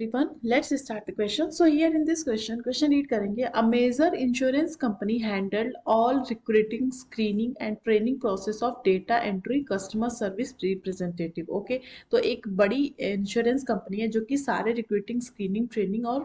everyone let's start the question so here in this question question read karenge a major insurance company handled all recruiting screening and training process of data entry customer service representative okay to ek badi insurance company hai jo ki sare recruiting screening training aur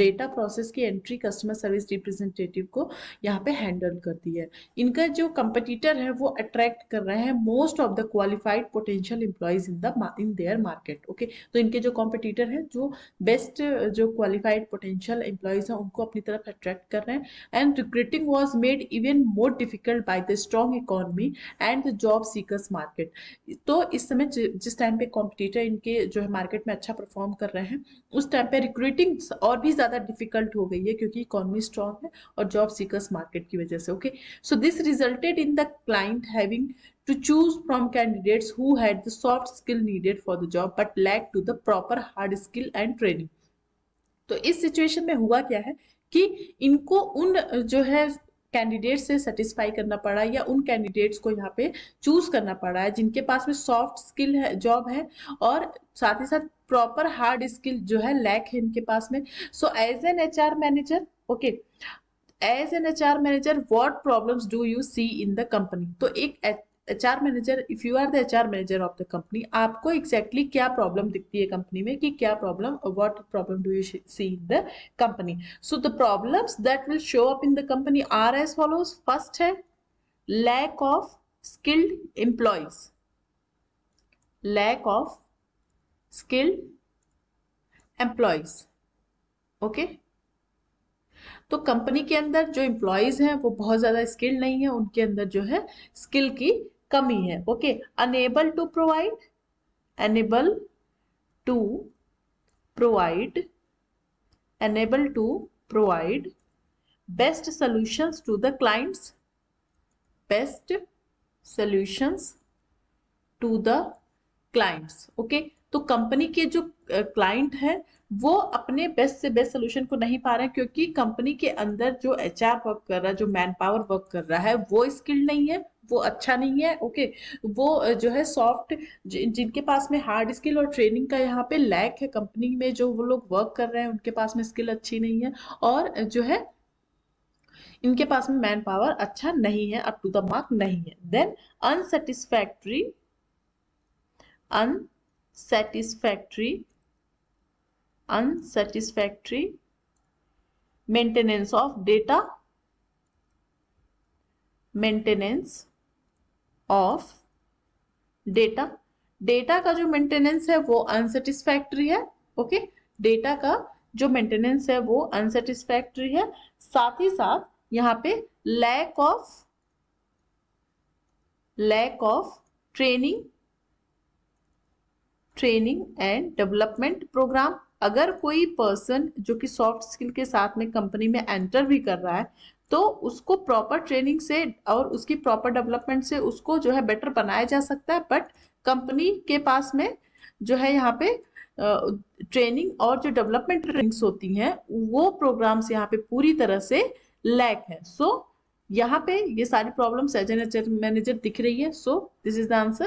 data process ki entry customer service representative ko yahan pe handle karti hai inka jo competitor hai wo attract kar रहे हैं most of the qualified potential employees in the in their market okay to inke jo competitor hai jo best uh, जो qualified potential employees हैं उनको अपनी तरफ attract कर रहे हैं and recruiting was made even more difficult by the strong economy and the job seekers market तो इस समय जिस टाइम पे कॉम्पिटिटर इनके जो है मार्केट में अच्छा परफॉर्म कर रहे हैं उस टाइम पे रिक्रूटिंग और भी ज़्यादा डिफिकल्ट हो गई है क्योंकि इकोनॉमी स्ट्रॉन्ग है और जॉब सीकर्स मार्केट की वजह से okay so this resulted in the client having to choose from candidates who had the soft skill needed for the job but lacked to the proper hard skill and training तो इस situation में हुआ क्या है कि इनको उन जो है कैंडिडेट से सेटिस्फाई करना पड़ा या उन कैंडिडेट्स को यहाँ पे चूज करना पड़ा है जिनके पास में सॉफ्ट स्किल है जॉब है और साथ ही साथ प्रॉपर हार्ड स्किल जो है लैक है इनके पास में so as an H manager okay as an H manager what problems do you see in the company तो एक H R manager if you are the H R manager of the company आपको exactly exactly क्या problem दिखती है कंपनी में कि क्या problem what problem do you see in the company so the problem that will show up in the company are as follows first है lack of skilled employees lack of skilled employees okay तो company के अंदर जो employees हैं वो बहुत ज़्यादा skilled नहीं है उनके अंदर जो है स्किल की कमी है okay unable to provide enable to provide enable to provide best solutions to the clients best solutions to the clients okay तो कंपनी के जो क्लाइंट है वो अपने बेस्ट से बेस्ट सोल्यूशन को नहीं पा रहे हैं क्योंकि कंपनी के अंदर जो एच वर्क कर रहा है जो मैन पावर वर्क कर रहा है वो स्किल्ड नहीं है वो अच्छा नहीं है ओके वो जो है सॉफ्ट जिनके पास में हार्ड स्किल और ट्रेनिंग का यहाँ पे लैक है कंपनी में जो वो लोग वर्क कर रहे हैं उनके पास में स्किल अच्छी नहीं है और जो है इनके पास में मैन पावर अच्छा नहीं है अप टू द मार्क नहीं है then unsatisfactory unsatisfactory unsatisfactory maintenance of data maintenance of data data का जो मेंटेनेंस है वो अनसेटिस्फैक्ट्री है ओके okay? डेटा का जो मेंटेनेंस है वो अनसेटिस्फैक्ट्री है साथ ही साथ यहां पे lack of lack of training training and development program अगर कोई पर्सन जो कि सॉफ्ट स्किल के साथ में कंपनी में एंटर भी कर रहा है तो उसको प्रॉपर ट्रेनिंग से और उसकी प्रॉपर डेवलपमेंट से उसको जो है बेटर बनाया जा सकता है बट कंपनी के पास में जो है यहाँ पे ट्रेनिंग और जो डेवलपमेंट ट्रेनिंग्स होती हैं वो प्रोग्राम्स यहाँ पे पूरी तरह से लैक है सो so, यहाँ पे ये सारी problems as an H manager दिख रही है so this is the answer